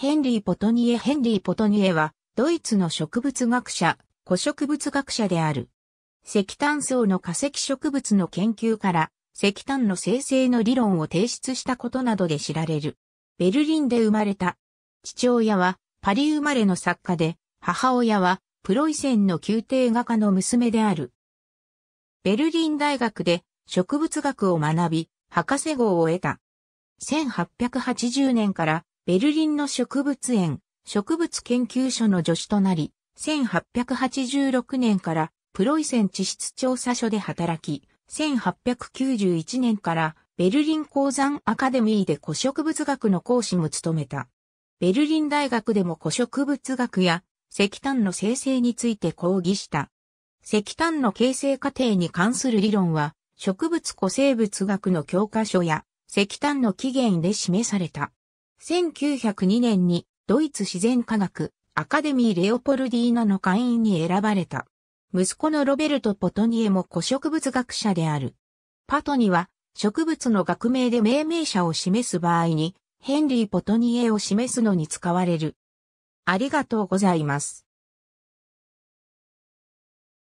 ヘンリー・ポトニエ・ヘンリー・ポトニエは、ドイツの植物学者、古植物学者である。石炭層の化石植物の研究から、石炭の生成の理論を提出したことなどで知られる。ベルリンで生まれた。父親は、パリ生まれの作家で、母親は、プロイセンの宮廷画家の娘である。ベルリン大学で植物学を学び、博士号を得た。1880年からベルリンの植物園、植物研究所の助手となり、1886年からプロイセン地質調査所で働き、1891年からベルリン鉱山アカデミーで古植物学の講師も務めた。ベルリン大学でも古植物学や石炭の生成について講義した。石炭の形成過程に関する理論は植物古生物学の教科書や石炭の起源で示された。1902年にドイツ自然科学アカデミー・レオポルディーナの会員に選ばれた。息子のロベルト・ポトニエも古植物学者である。パトニは植物の学名で命名者を示す場合にヘンリー・ポトニエを示すのに使われる。ありがとうございます。